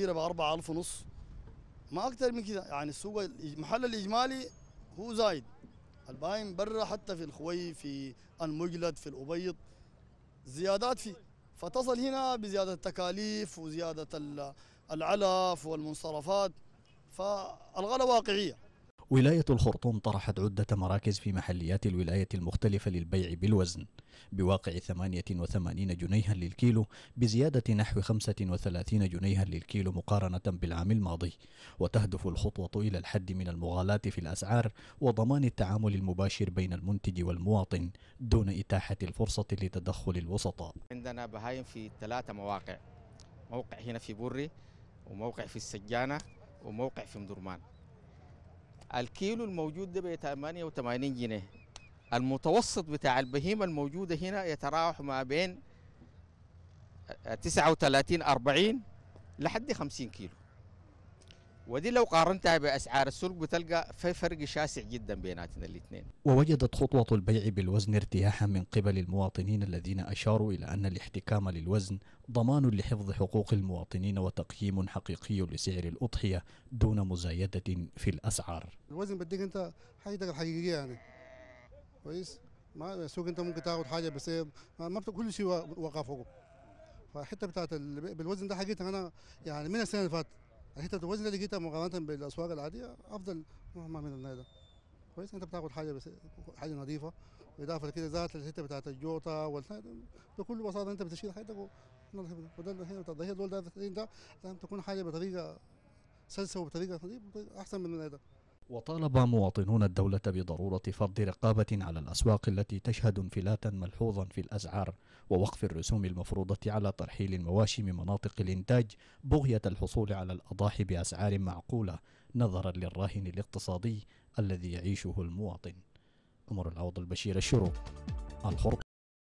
كبيره ب 4000 ونص ما اكثر من كذا يعني السوق المحل الاجمالي هو زايد الباين برا حتى في الخوي في المجلد في الابيض زيادات فيه فتصل هنا بزياده التكاليف وزياده العلف والمنصرفات فالغلا واقعيه ولاية الخرطوم طرحت عدة مراكز في محليات الولاية المختلفة للبيع بالوزن بواقع 88 جنيها للكيلو بزيادة نحو 35 جنيها للكيلو مقارنة بالعام الماضي وتهدف الخطوة إلى الحد من المغالاة في الأسعار وضمان التعامل المباشر بين المنتج والمواطن دون إتاحة الفرصة لتدخل الوسطاء عندنا بهايم في ثلاثة مواقع موقع هنا في بري وموقع في السجانة وموقع في مدرمان الكيلو الموجود ده ب 88 جنيه المتوسط بتاع البهيمة الموجودة هنا يتراوح ما بين 39 40 لحد 50 كيلو ودي لو قارنتها باسعار السوق بتلقى في فرق شاسع جدا بيناتنا الاثنين. ووجدت خطوه البيع بالوزن ارتياحا من قبل المواطنين الذين اشاروا الى ان الاحتكام للوزن ضمان لحفظ حقوق المواطنين وتقييم حقيقي لسعر الاضحيه دون مزايده في الاسعار. الوزن بديك انت حاجتك الحقيقيه يعني. كويس؟ ما السوق انت ممكن تاخذ حاجه بس ما كل شيء وقفه فحتى فالحته بتاعت بالوزن ده حقيقه انا يعني من السنه اللي فاتت الحته الوزن اللي جيتها مقارنه بالاسواق العاديه افضل مهما من النادي كويس انت بتاكل حاجه بس حاجه نظيفه بالاضافه لكده ذات الحته بتاعت الجوطه والثاني بكل بساطه انت بتشيل حياتك وده الحين بتاع دول ده لازم تكون حاجه بطريقه سلسه وبطريقه نظيفه احسن من النادي وطالب مواطنون الدولة بضرورة فرض رقابة على الأسواق التي تشهد انفلاتا ملحوظا في الأسعار ووقف الرسوم المفروضة على ترحيل المواشي من مناطق الإنتاج بغية الحصول على الأضاحي بأسعار معقولة نظرا للراهن الاقتصادي الذي يعيشه المواطن عمر العوض البشير الشروق الخرق